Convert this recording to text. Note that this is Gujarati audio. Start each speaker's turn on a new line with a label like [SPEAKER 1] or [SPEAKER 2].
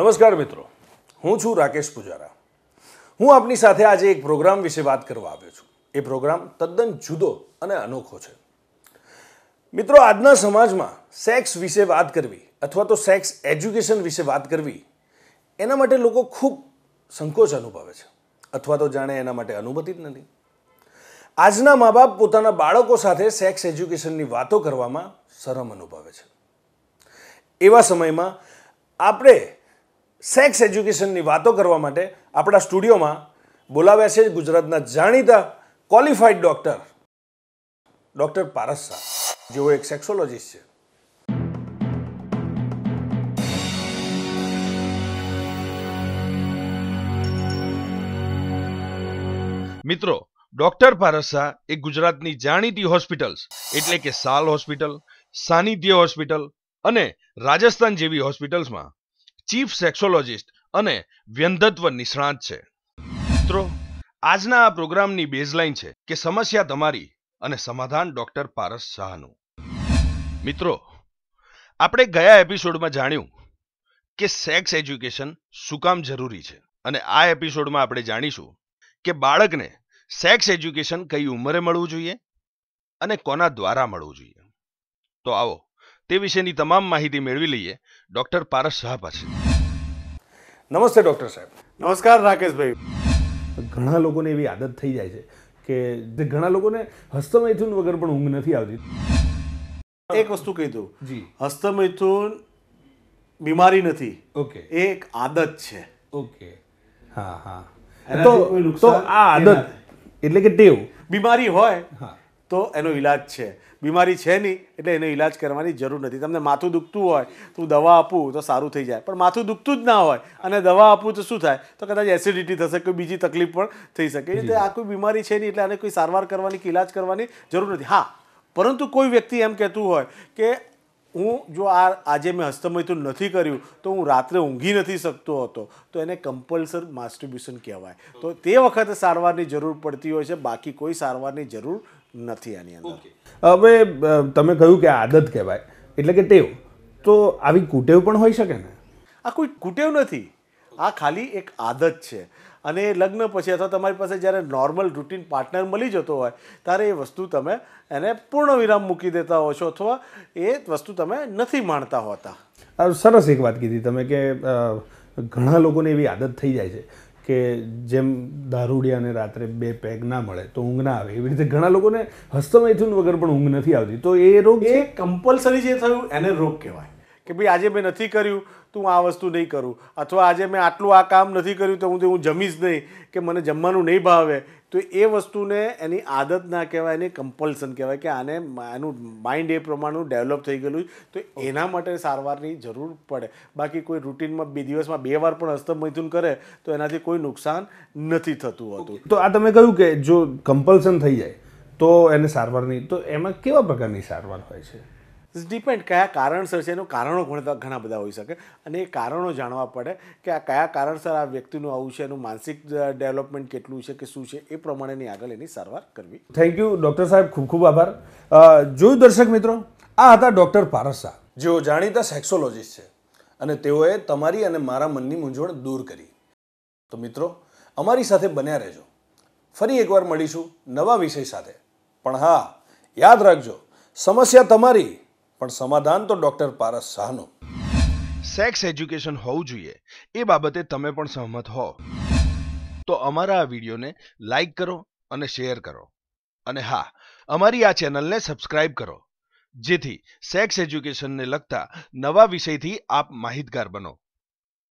[SPEAKER 1] નમસ્કાર મિત્રો હું છું રાકેશ પુજારા હું આપની સાથે આજે એક પ્રોગ્રામ વિશે વાત કરવા આવ્યો છું એ પ્રોગ્રામ તદ્દન જુદો અને અનોખો છે મિત્રો આજના સમાજમાં સેક્સ વિશે વાત કરવી અથવા તો સેક્સ એજ્યુકેશન વિશે વાત કરવી એના માટે લોકો ખૂબ સંકોચ અનુભવે છે અથવા તો જાણે એના માટે અનુમતિ જ નથી આજના મા બાપ પોતાના બાળકો સાથે સેક્સ એજ્યુકેશનની વાતો કરવામાં શરમ અનુભવે છે એવા સમયમાં આપણે સેક્સ એજ્યુકેશનની વાતો કરવા માટે આપણા સ્ટુડિયોમાં બોલાવ્યા છે ગુજરાતના જાણીતા qualified doctor doctor Paras Shah જેઓ એક સેક્સોલોજીસ્ટ છે મિત્રો ડોક્ટર પારસા એ ગુજરાતની જાણીતી હોસ્પિટલ્સ એટલે કે સાલ હોસ્પિટલ સાનિધ્ય હોસ્પિટલ અને રાજસ્થાન જેવી હોસ્પિટલ્સમાં ચીફ સેક્સોલોજિસ્ટ અને વ્યંધત્વ નિષ્ણાત છે મિત્રો આજના આ પ્રોગ્રામની બેઝલાઇન છે કે સમસ્યા તમારી અને સમાધાન ડોક્ટર પારસ શાહનું મિત્રો આપણે ગયા એપિસોડમાં જાણ્યું કે સેક્સ એજ્યુકેશન શું કામ જરૂરી છે અને આ એપિસોડમાં આપણે જાણીશું કે બાળકને સેક્સ એજ્યુકેશન કઈ ઉંમરે મળવું જોઈએ અને કોના દ્વારા મળવું જોઈએ તો આવો તે વિશેની તમામ માહિતી મેળવી લઈએ ડોક્ટર પારસ શાહ પાસે નમસ્તે ડૉક્ટર સાહેબ નમસ્કાર રાકેશભાઈ ઘણા લોકોને એવી આદત થઈ જાય છે કે ઘણા લોકોને હસ્તમૈથુન વગર પણ ઊંઘ નથી
[SPEAKER 2] આવતી એક વસ્તુ કહી દઉં જી હસ્તમૈથુન બીમારી નથી ઓકે એક આદત છે ઓકે હા હા તો આ આદત એટલે કે ટેવ બીમારી હોય હા તો એનો ઇલાજ છે બીમારી છે નહીં એટલે એનો ઇલાજ કરવાની જરૂર નથી તમને માથું દુખતું હોય તો દવા આપું તો સારું થઈ જાય પણ માથું દુખતું જ ના હોય અને દવા આપું તો શું થાય તો કદાચ એસિડિટી થશે કોઈ બીજી તકલીફ પણ થઈ શકે એટલે આ કોઈ બીમારી છે નહીં એટલે આને કોઈ સારવાર કરવાની કે ઇલાજ કરવાની જરૂર નથી હા પરંતુ કોઈ વ્યક્તિ એમ કહેતું હોય કે હું જો આ આજે મેં હસ્તમૈથુન નથી કર્યું તો હું રાત્રે ઊંઘી નથી શકતો હતો તો એને કમ્પલસર માસ્ટ્રિબ્યુશન કહેવાય તો તે વખતે સારવારની જરૂર પડતી હોય છે બાકી કોઈ સારવારની જરૂર નથી આની અંદર
[SPEAKER 1] હવે તમે કહ્યું કે આદત કહેવાય એટલે કે ટેવ તો આવી કુટેવ પણ હોઈ શકે
[SPEAKER 2] ને આ કોઈ કુટેવ નથી આ ખાલી એક આદત છે અને લગ્ન પછી અથવા તમારી પાસે જ્યારે નોર્મલ રૂટીન પાર્ટનર મળી જતો હોય ત્યારે એ વસ્તુ તમે એને પૂર્ણ વિરામ મૂકી દેતા હો છો અથવા એ વસ્તુ તમે નથી માણતા હોતા
[SPEAKER 1] સરસ એક વાત કીધી તમે કે ઘણા લોકોને એવી આદત થઈ જાય છે કે જેમ દારૂડિયાને રાત્રે બે પેગ ના મળે તો ઊંઘ ના આવે એવી રીતે ઘણા લોકોને હસ્તમૈથુન વગર પણ ઊંઘ નથી આવતી
[SPEAKER 2] તો એ રોગ એ કમ્પલસરી જે થયું એને રોગ કહેવાય કે ભાઈ આજે મેં નથી કર્યું તો હું આ વસ્તુ નહીં કરું અથવા આજે મેં આટલું આ કામ નથી કર્યું તો હું તો હું જમીશ નહીં કે મને જમવાનું નહીં ભાવે તો એ વસ્તુને એની આદત ના કહેવાય એને કમ્પલ્સન કહેવાય કે આને એનું માઇન્ડ એ પ્રમાણનું ડેવલપ થઈ ગયેલું તો એના માટે સારવારની જરૂર પડે બાકી કોઈ રૂટીનમાં બે દિવસમાં બે વાર પણ હસ્તમૈથુન કરે તો એનાથી કોઈ નુકસાન નથી થતું હોતું
[SPEAKER 1] તો આ તમે કહ્યું કે જો કમ્પલ્સન થઈ જાય તો એને સારવારની તો એમાં કેવા પ્રકારની સારવાર હોય છે
[SPEAKER 2] ડિપેન્ડ કયા કારણસર છે એનું કારણો ઘણા બધા હોઈ શકે અને એ કારણો જાણવા પડે કે આ કયા કારણસર આ વ્યક્તિનું આવું છે એનું માનસિક ડેવલપમેન્ટ કેટલું છે કે શું છે એ પ્રમાણેની આગળ એની સારવાર કરવી
[SPEAKER 1] થેન્ક યુ ડૉક્ટર સાહેબ ખૂબ ખૂબ આભાર જોયું દર્શક મિત્રો આ હતા ડૉક્ટર પારસ શાહ જેઓ જાણીતા સેક્સોલોજીસ્ટ છે અને તેઓએ તમારી અને મારા મનની મૂંઝવણ દૂર કરી તો મિત્રો અમારી સાથે બન્યા રહેજો ફરી એકવાર મળીશું નવા વિષય સાથે પણ હા યાદ રાખજો સમસ્યા તમારી પણ સમાધાન તો ડૉક્ટર પારસ શાહનું સેક્સ એજ્યુકેશન હોવું જોઈએ એ બાબતે તમે પણ સહમત હો તો અમારા આ વિડીયોને લાઈક કરો અને શેર કરો અને હા અમારી આ ચેનલને સબસ્ક્રાઇબ કરો જેથી સેક્સ એજ્યુકેશનને લગતા નવા વિષયથી આપ માહિતગાર બનો